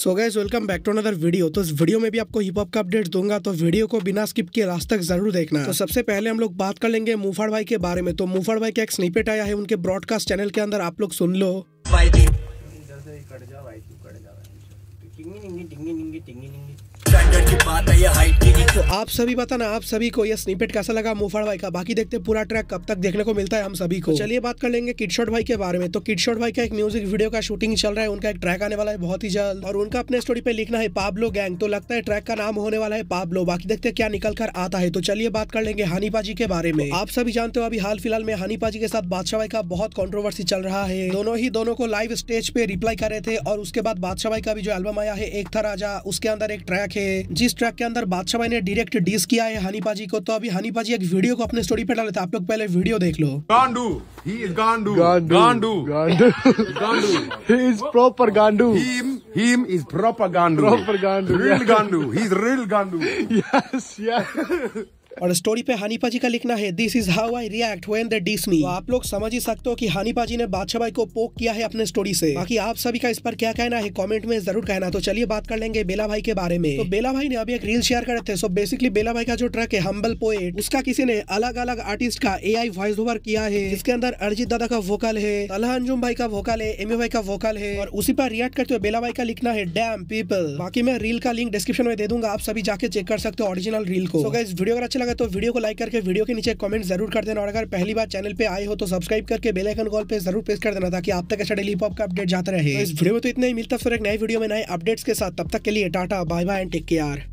So guys welcome back to another video तो इस video में भी आपको हिप हॉप का अपडेट दूंगा तो वीडियो को बिना स्किप के रास्ते तक जरूर देखना तो सबसे पहले हम लोग बात कर लेंगे मुफड़ भाई के बारे में तो मुफड़ भाई का एक स्निपेट आया है उनके ब्रॉडकास्ट चैनल के अंदर आप लोग सुन लो बात है आप सभी बताना आप सभी को यह स्निपेट कैसा लगा मुफड़ भाई का बाकी देखते पूरा ट्रैक कब तक देखने को मिलता है हम सभी को तो चलिए बात कर लेंगे किडशॉट भाई के बारे में तो किडशॉट भाई का एक म्यूजिक वीडियो का शूटिंग चल रहा है उनका एक ट्रैक आने वाला है बहुत ही जल्द और उनका अपने स्टोरी पे लिखना है पाबलो गैंग तो लगता है ट्रैक का नाम होने वाला है पाबलो बाकी देखते क्या निकल कर आता है तो चलिए बात कर लेंगे हानीपा जी के बारे में तो आप सभी जानते हो अभी हाल फिलहाल में हानीपा जी के साथ बादशाह भाई का बहुत कॉन्ट्रोवर्सी चल रहा है दोनों ही दोनों को लाइव स्टेज पे रिप्लाई कर रहे थे और उसके बाद बादशाह भाई का भी जो एल्बम आया है एक था राजा उसके अंदर एक ट्रैक है जिस ट्रैक के अंदर बादशाह भाई ने डायरेक्ट बैठ के किया है हनी पाजी को तो अभी हनी पाजी एक वीडियो को अपने स्टोरी पे डाले थे आप लोग पहले वीडियो देख लो गांडू ही इज गांडू गांडू गांडू गांडू इज प्रॉपर गांडू Him is proper गांडू Proper Gandu. Real yeah. Gandu. real Gandu. yes, और स्टोरी पे हानिपा जी का लिखना है this is how I react when they diss me आप लोग समझ ही सकते हो कि हानिपा जी ने बादशाह भाई को पोक किया है अपने स्टोरी से बाकी आप सभी का इस पर क्या कहना है कमेंट में जरूर कहना तो चलिए बात कर लेंगे बेला भाई के बारे में तो बेला भाई ने अभी एक रील शेयर करे थे सो बेसिकली बेला भाई का जो ट्रक है हम्बल पोएट उसका किसी ने अलग अलग आर्टिस्ट का ए वॉइस ओवर किया है जिसके अंदर अरिजीत दादा का वोकल है अल्लाह अंजुम भाई का वोकल है एम भाई का वोकल है और उसी पर रिएक्ट करते हुए बेला भाई का लिखना है डैम पीपल बाकी मैं रील का लिंक डिस्क्रिप्शन में दे दूंगा आप सभी जाके चेक कर सकते हो ऑरिजिनल रील को वीडियो अगर अच्छा लगा तो वीडियो को लाइक करके वीडियो के नीचे कमेंट जरूर कर देना और अगर पहली बार चैनल पे आए हो तो सब्सक्राइब करके बेल आइकन कॉल पे जरूर प्रेस कर देना ताकि आप तक ऐसा डेली पॉप का अपडेट जाता रहे तो इस वीडियो में तो इतना ही मिलता फिर एक नए वीडियो में नए अपडेट्स के साथ तब तक के लिए tata bye bye and take care